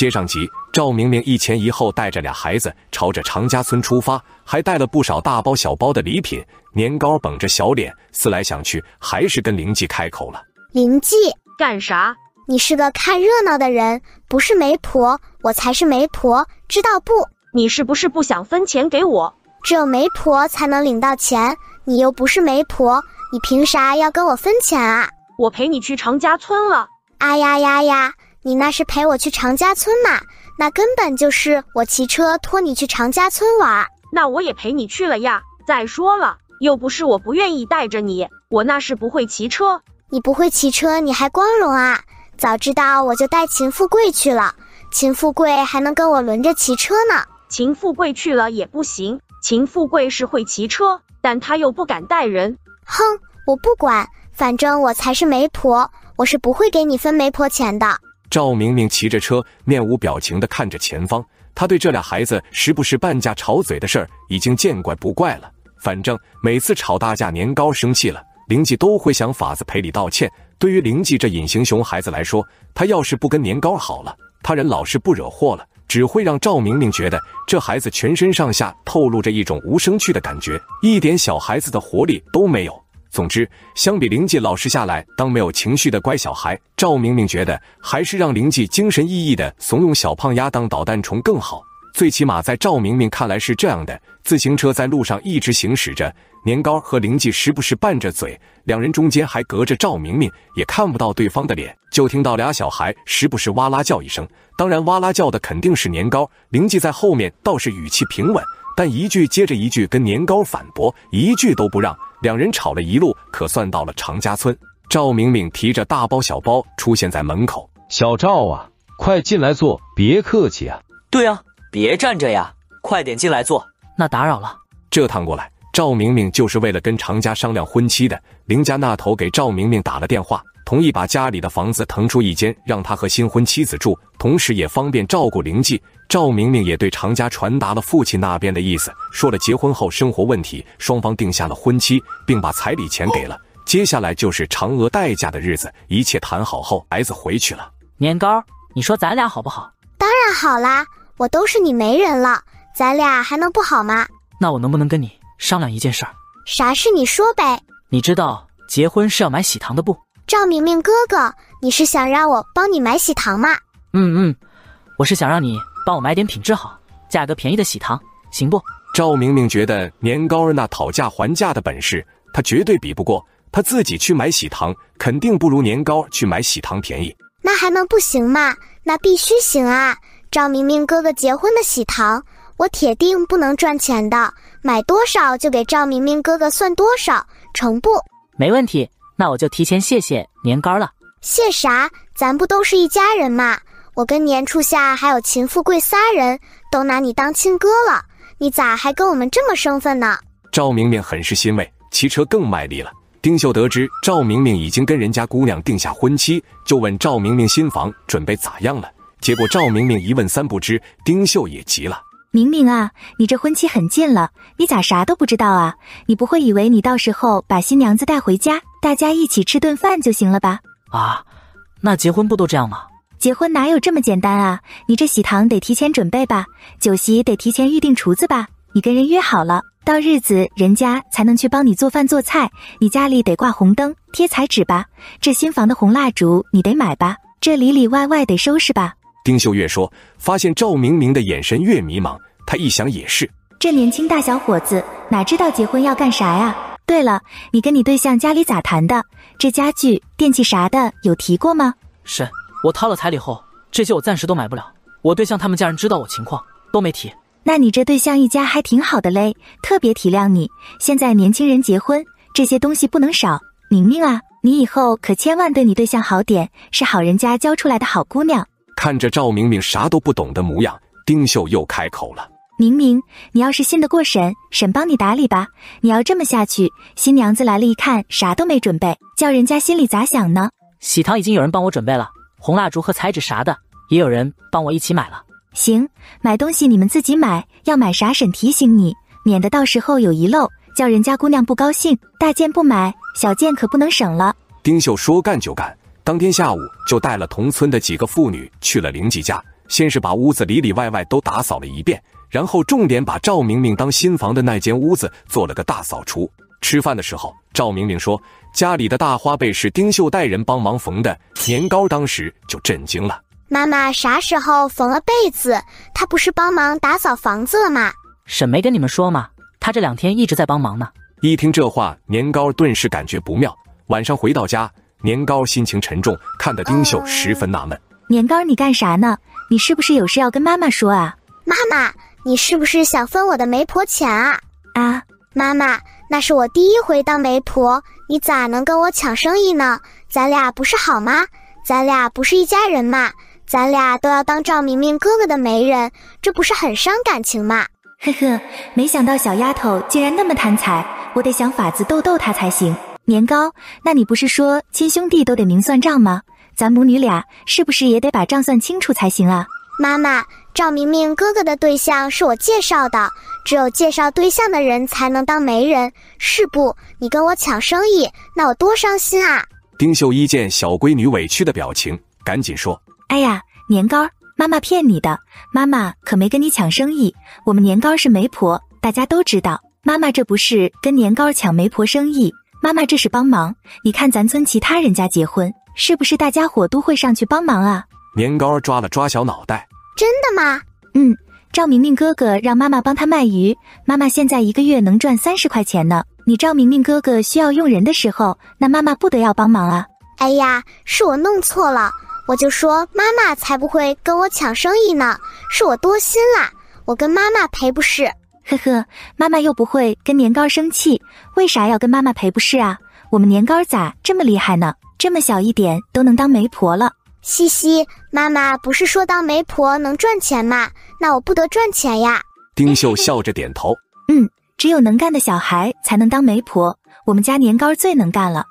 接上集，赵明明一前一后带着俩孩子朝着常家村出发，还带了不少大包小包的礼品。年糕绷着小脸，思来想去，还是跟灵记开口了：“灵记，干啥？你是个看热闹的人，不是媒婆，我才是媒婆，知道不？你是不是不想分钱给我？只有媒婆才能领到钱，你又不是媒婆，你凭啥要跟我分钱啊？我陪你去常家村了。哎呀呀呀！”你那是陪我去常家村嘛？那根本就是我骑车托你去常家村玩。那我也陪你去了呀。再说了，又不是我不愿意带着你，我那是不会骑车。你不会骑车，你还光荣啊！早知道我就带秦富贵去了，秦富贵还能跟我轮着骑车呢。秦富贵去了也不行，秦富贵是会骑车，但他又不敢带人。哼，我不管，反正我才是媒婆，我是不会给你分媒婆钱的。赵明明骑着车，面无表情地看着前方。他对这俩孩子时不时半架吵嘴的事儿已经见怪不怪了。反正每次吵大架，年糕生气了，灵记都会想法子赔礼道歉。对于灵记这隐形熊孩子来说，他要是不跟年糕好了，他人老是不惹祸了，只会让赵明明觉得这孩子全身上下透露着一种无生趣的感觉，一点小孩子的活力都没有。总之，相比灵记老实下来当没有情绪的乖小孩，赵明明觉得还是让灵记精神奕奕的怂恿小胖丫当捣蛋虫更好。最起码在赵明明看来是这样的。自行车在路上一直行驶着，年糕和灵记时不时拌着嘴，两人中间还隔着赵明明，也看不到对方的脸，就听到俩小孩时不时哇啦叫一声。当然，哇啦叫的肯定是年糕。灵记在后面倒是语气平稳，但一句接着一句跟年糕反驳，一句都不让。两人吵了一路，可算到了常家村。赵明明提着大包小包出现在门口。小赵啊，快进来坐，别客气啊。对啊，别站着呀，快点进来坐。那打扰了，这趟过来，赵明明就是为了跟常家商量婚期的。林家那头给赵明明打了电话。同意把家里的房子腾出一间让他和新婚妻子住，同时也方便照顾灵记。赵明明也对常家传达了父亲那边的意思，说了结婚后生活问题，双方定下了婚期，并把彩礼钱给了。接下来就是嫦娥代嫁的日子，一切谈好后，孩子回去了。年糕，你说咱俩好不好？当然好啦，我都是你媒人了，咱俩还能不好吗？那我能不能跟你商量一件事儿？啥事你说呗。你知道结婚是要买喜糖的不？赵明明哥哥，你是想让我帮你买喜糖吗？嗯嗯，我是想让你帮我买点品质好、价格便宜的喜糖，行不？赵明明觉得年糕那讨价还价的本事，他绝对比不过。他自己去买喜糖，肯定不如年糕去买喜糖便宜。那还能不行吗？那必须行啊！赵明明哥哥结婚的喜糖，我铁定不能赚钱的，买多少就给赵明明哥哥算多少，成不？没问题。那我就提前谢谢年糕了。谢啥？咱不都是一家人吗？我跟年初夏还有秦富贵仨人都拿你当亲哥了，你咋还跟我们这么生分呢？赵明明很是欣慰，骑车更卖力了。丁秀得知赵明明已经跟人家姑娘定下婚期，就问赵明明新房准备咋样了。结果赵明明一问三不知，丁秀也急了。明明啊，你这婚期很近了，你咋啥都不知道啊？你不会以为你到时候把新娘子带回家？大家一起吃顿饭就行了吧？啊，那结婚不都这样吗？结婚哪有这么简单啊？你这喜糖得提前准备吧，酒席得提前预定厨子吧，你跟人约好了，到日子人家才能去帮你做饭做菜。你家里得挂红灯、贴彩纸吧，这新房的红蜡烛你得买吧，这里里外外得收拾吧。丁秀月说，发现赵明明的眼神越迷茫，他一想也是，这年轻大小伙子哪知道结婚要干啥呀？对了，你跟你对象家里咋谈的？这家具、电器啥的有提过吗？是，我掏了彩礼后，这些我暂时都买不了。我对象他们家人知道我情况，都没提。那你这对象一家还挺好的嘞，特别体谅你。现在年轻人结婚这些东西不能少。明明啊，你以后可千万对你对象好点，是好人家教出来的好姑娘。看着赵明明啥都不懂的模样，丁秀又开口了。明明，你要是信得过婶，婶帮你打理吧。你要这么下去，新娘子来了一看，啥都没准备，叫人家心里咋想呢？喜糖已经有人帮我准备了，红蜡烛和彩纸啥的也有人帮我一起买了。行，买东西你们自己买，要买啥婶提醒你，免得到时候有遗漏，叫人家姑娘不高兴。大件不买，小件可不能省了。丁秀说干就干，当天下午就带了同村的几个妇女去了邻居家，先是把屋子里里外外都打扫了一遍。然后重点把赵明明当新房的那间屋子做了个大扫除。吃饭的时候，赵明明说家里的大花被是丁秀带人帮忙缝的。年糕当时就震惊了。妈妈啥时候缝了被子？她不是帮忙打扫房子了吗？婶没跟你们说吗？她这两天一直在帮忙呢。一听这话，年糕顿时感觉不妙。晚上回到家，年糕心情沉重，看得丁秀十分纳闷。年糕，你干啥呢？你是不是有事要跟妈妈说啊？妈妈。你是不是想分我的媒婆钱啊？啊，妈妈，那是我第一回当媒婆，你咋能跟我抢生意呢？咱俩不是好吗？咱俩不是一家人嘛？咱俩都要当赵明明哥哥的媒人，这不是很伤感情吗？呵呵，没想到小丫头竟然那么贪财，我得想法子逗逗她才行。年糕，那你不是说亲兄弟都得明算账吗？咱母女俩是不是也得把账算清楚才行啊？妈妈。赵明明哥哥的对象是我介绍的，只有介绍对象的人才能当媒人，是不？你跟我抢生意，那我多伤心啊！丁秀一见小闺女委屈的表情，赶紧说：“哎呀，年糕，妈妈骗你的，妈妈可没跟你抢生意。我们年糕是媒婆，大家都知道，妈妈这不是跟年糕抢媒婆生意，妈妈这是帮忙。你看咱村其他人家结婚，是不是大家伙都会上去帮忙啊？”年糕抓了抓小脑袋。真的吗？嗯，赵明明哥哥让妈妈帮他卖鱼，妈妈现在一个月能赚三十块钱呢。你赵明明哥哥需要用人的时候，那妈妈不得要帮忙啊？哎呀，是我弄错了，我就说妈妈才不会跟我抢生意呢，是我多心啦，我跟妈妈赔不是。呵呵，妈妈又不会跟年糕生气，为啥要跟妈妈赔不是啊？我们年糕咋这么厉害呢？这么小一点都能当媒婆了。嘻嘻，妈妈不是说当媒婆能赚钱吗？那我不得赚钱呀！丁秀笑着点头，嗯，只有能干的小孩才能当媒婆。我们家年糕最能干了。